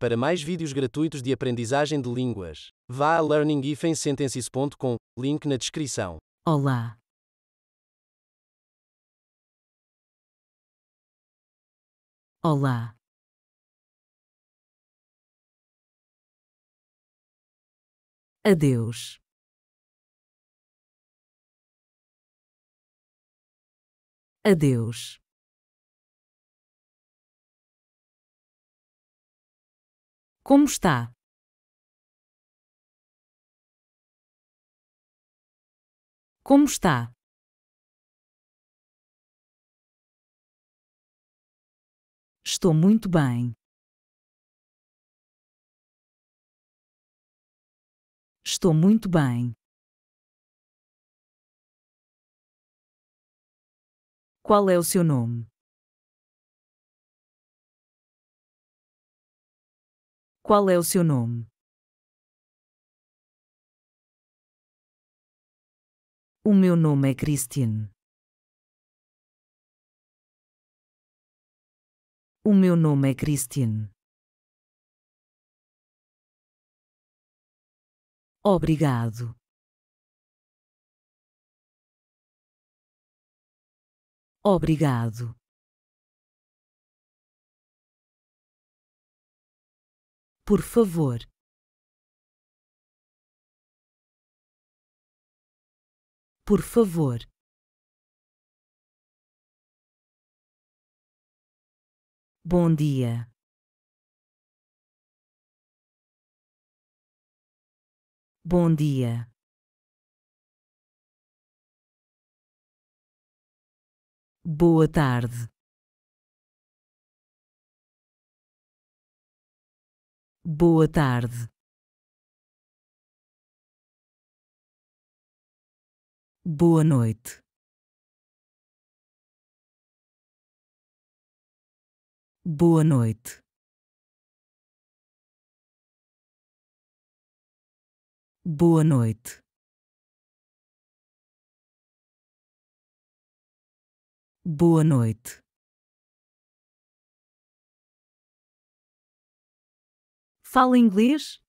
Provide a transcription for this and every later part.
Para mais vídeos gratuitos de aprendizagem de línguas, vá a learningifensentences.com, link na descrição. Olá! Olá! Adeus! Adeus! Como está? Como está? Estou muito bem. Estou muito bem. Qual é o seu nome? Qual é o seu nome? O meu nome é Christine. O meu nome é Christine. Obrigado. Obrigado. Por favor. Por favor. Bom dia. Bom dia. Boa tarde. Boa tarde. Boa noite. Boa noite. Boa noite. Boa noite. Fala inglês?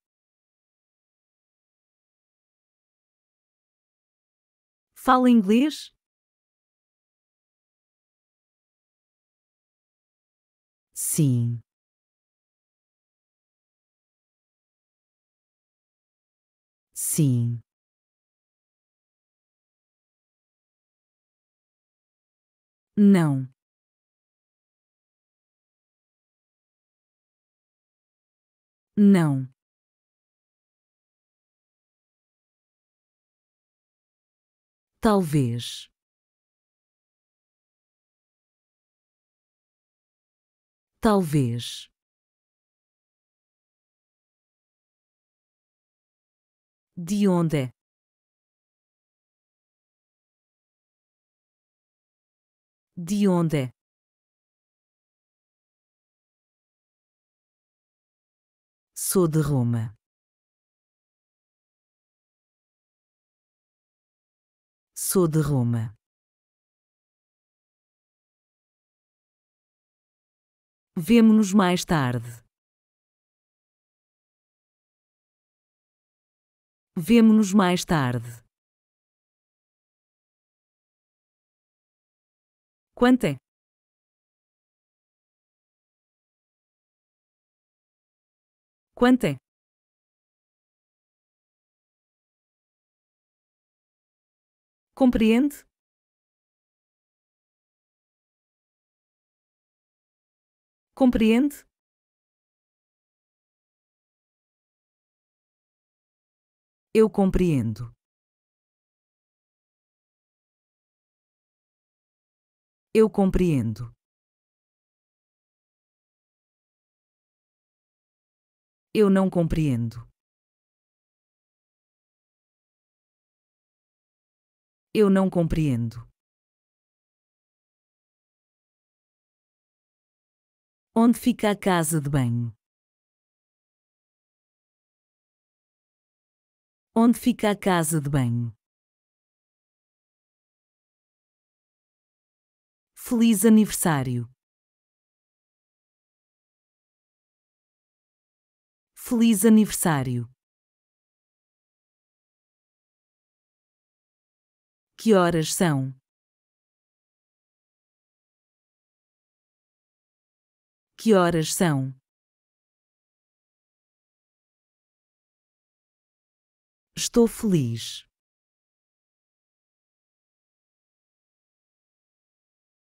Fala inglês? Sim. Sim. Não. Não. Talvez. Talvez. De onde é? De onde é? Sou de Roma. Sou de Roma. Vemo-nos mais tarde. Vemo-nos mais tarde. Quanto é? Quanto é? Compreende? Compreende? Eu compreendo. Eu compreendo. Eu não compreendo. Eu não compreendo. Onde fica a casa de banho? Onde fica a casa de banho? Feliz aniversário! Feliz aniversário! Que horas são? Que horas são? Estou feliz.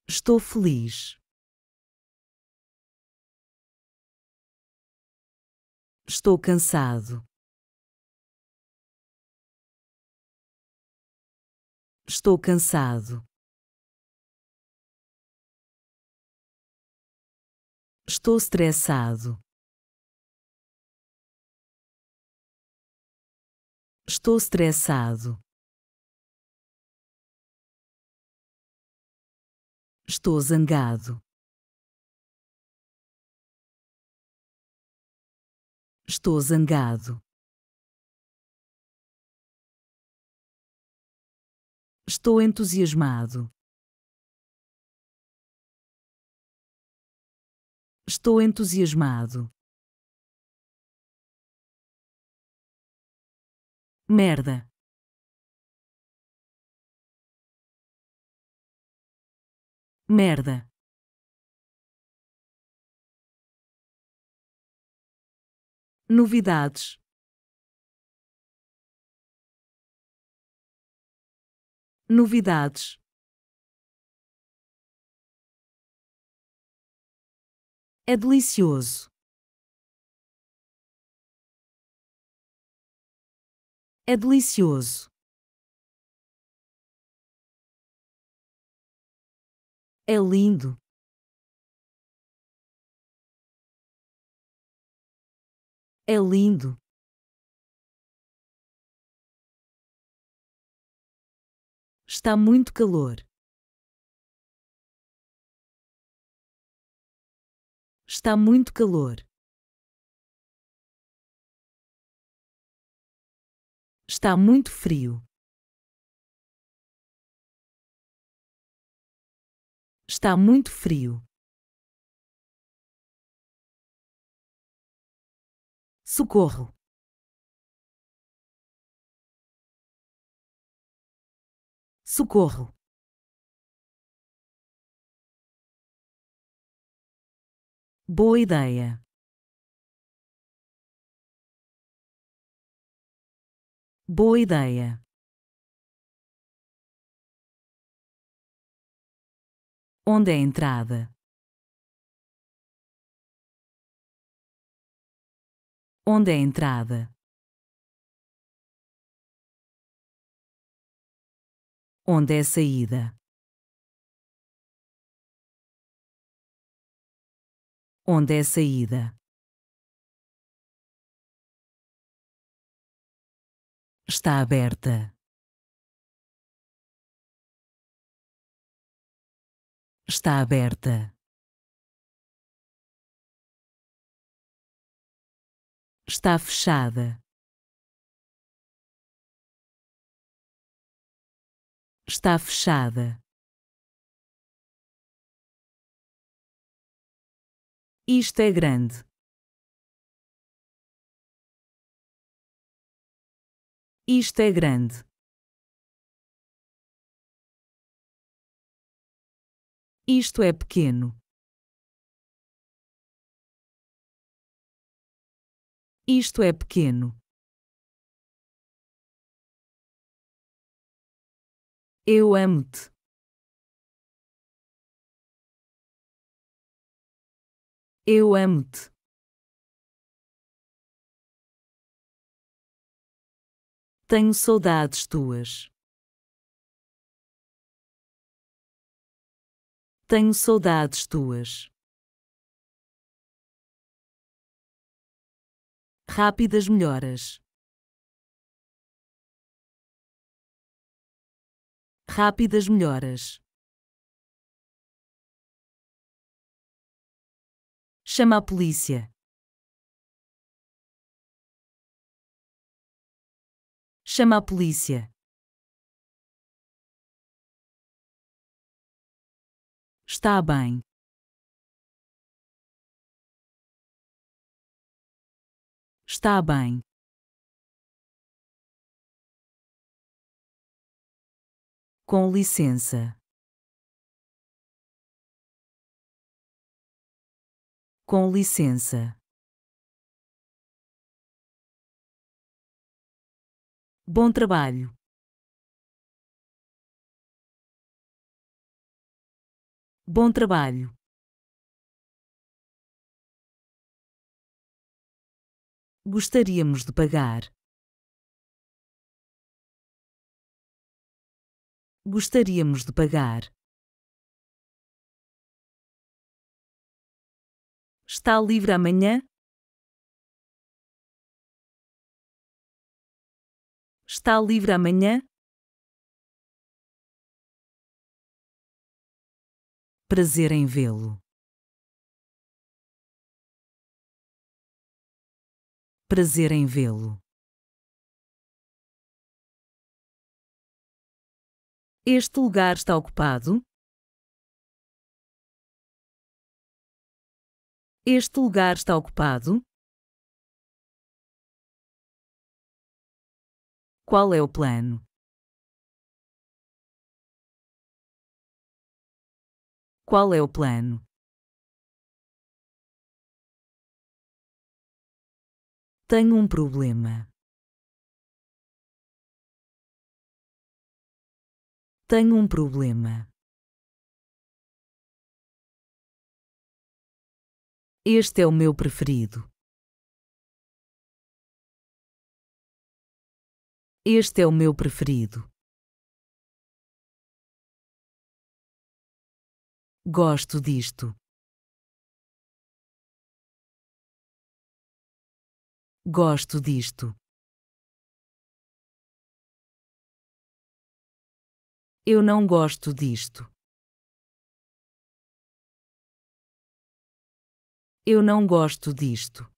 Estou feliz. Estou cansado. Estou cansado. Estou estressado. Estou estressado. Estou zangado. Estou zangado. Estou entusiasmado. Estou entusiasmado. Merda. Merda. Novidades. Novidades. É delicioso. É delicioso. É lindo. É lindo. Está muito calor. Está muito calor. Está muito frio. Está muito frio. Socorro! Socorro! Boa ideia. Boa ideia. Onde é a entrada? Onde é a entrada? Onde é a saída? Onde é a saída? Está aberta. Está aberta. está fechada, está fechada, isto é grande. Isto é grande. Isto é pequeno. Isto é pequeno. Eu amo-te. Eu amo-te. Tenho saudades tuas. Tenho saudades tuas. Rápidas melhoras. Rápidas melhoras. Chama a polícia. Chama a polícia. Está bem. está bem. Com licença. Com licença. Bom trabalho. Bom trabalho. gostaríamos de pagar. Gostaríamos de pagar. Está livre amanhã? Está livre amanhã? Prazer em vê-lo. prazer em vê-lo. Este lugar está ocupado? Este lugar está ocupado? Qual é o plano? Qual é o plano? tenho um problema. Tenho um problema. Este é o meu preferido. Este é o meu preferido. Gosto disto. Gosto disto. Eu não gosto disto. Eu não gosto disto.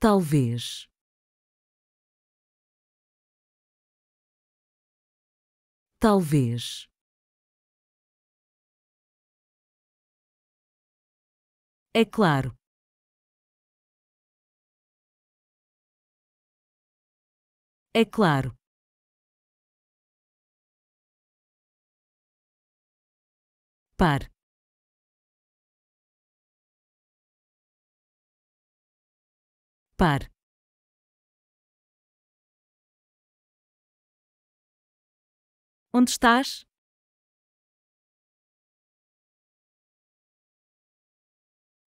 Talvez. Talvez. É claro. É claro. Par. Par. Onde estás?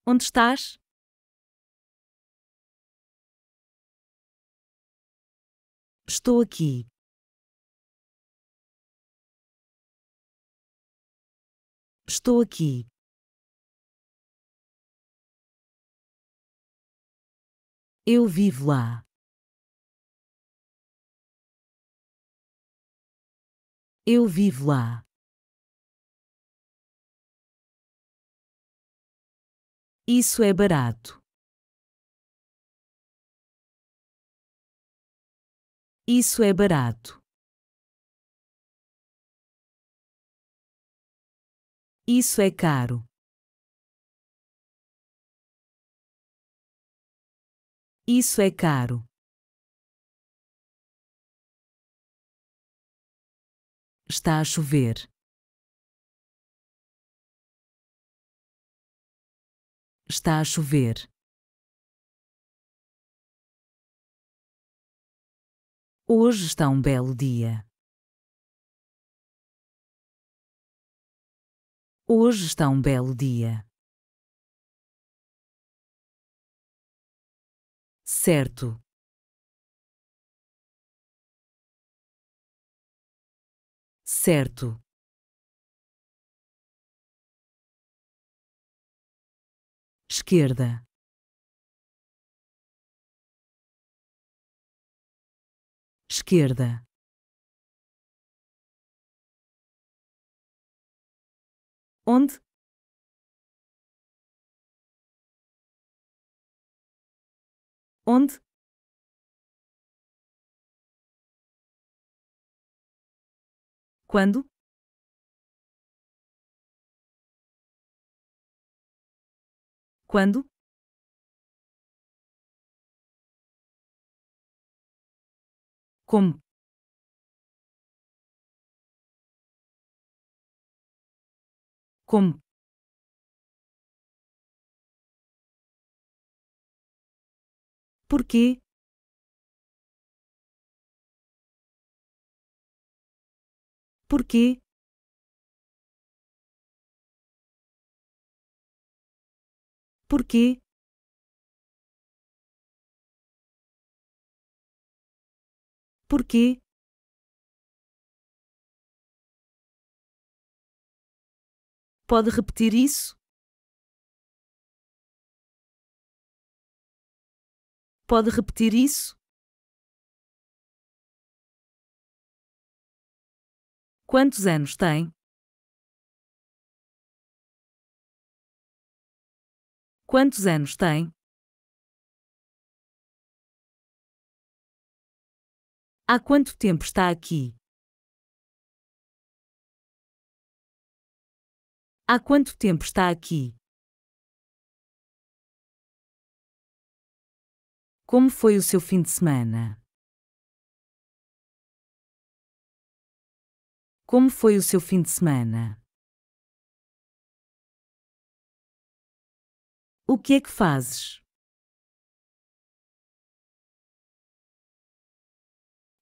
Onde estás? Estou aqui. Estou aqui. Eu vivo lá. Eu vivo lá. Isso é barato. Isso é barato. Isso é caro. Isso é caro. Está a chover. Está a chover. Hoje está um belo dia. Hoje está um belo dia. Certo. Certo. esquerda esquerda onde onde quando Quando? Como? Como? Porquê? Porquê? Porquê? Porquê? Pode repetir isso? Pode repetir isso? Quantos anos tem? Quantos anos tem? Há quanto tempo está aqui? Há quanto tempo está aqui? Como foi o seu fim de semana? Como foi o seu fim de semana? O que é que fazes?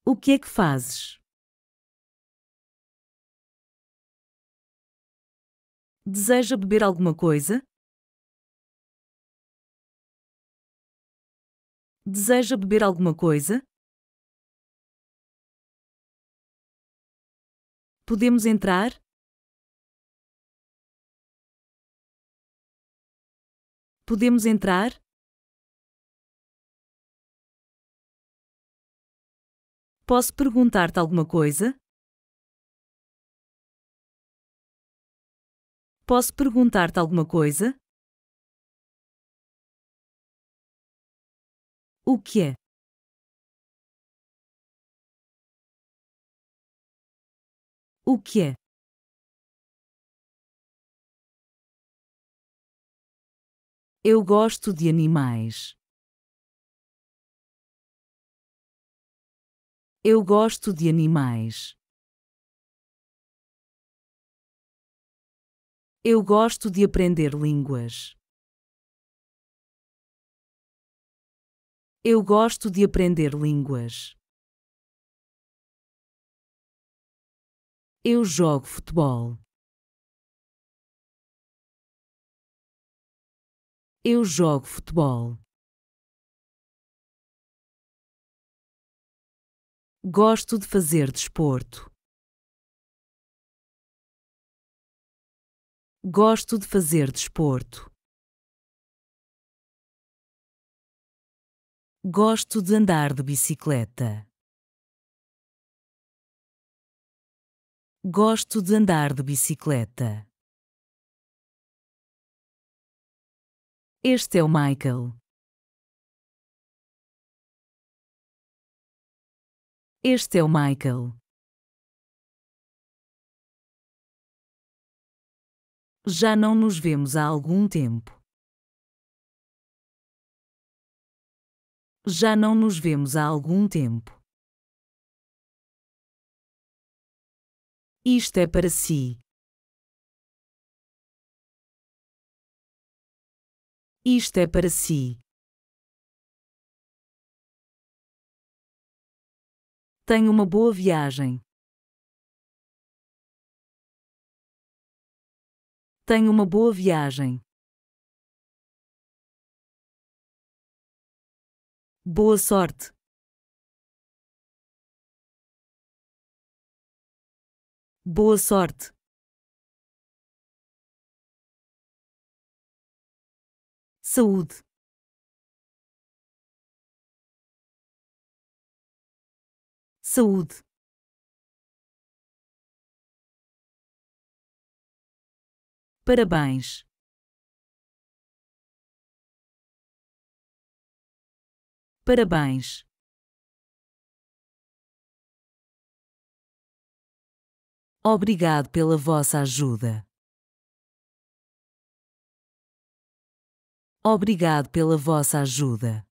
O que é que fazes? Deseja beber alguma coisa? Deseja beber alguma coisa? Podemos entrar? Podemos entrar? Posso perguntar-te alguma coisa? Posso perguntar-te alguma coisa? O que é? O que é? Eu gosto de animais. Eu gosto de animais. Eu gosto de aprender línguas. Eu gosto de aprender línguas. Eu jogo futebol. Eu jogo futebol. Gosto de fazer desporto. Gosto de fazer desporto. Gosto de andar de bicicleta. Gosto de andar de bicicleta. Este é o Michael. Este é o Michael. Já não nos vemos há algum tempo. Já não nos vemos há algum tempo. Isto é para si. Isto é para si. Tenha uma boa viagem. Tenha uma boa viagem. Boa sorte. Boa sorte. saúde saúde parabéns parabéns Obrigado pela vossa ajuda. Obrigado pela vossa ajuda.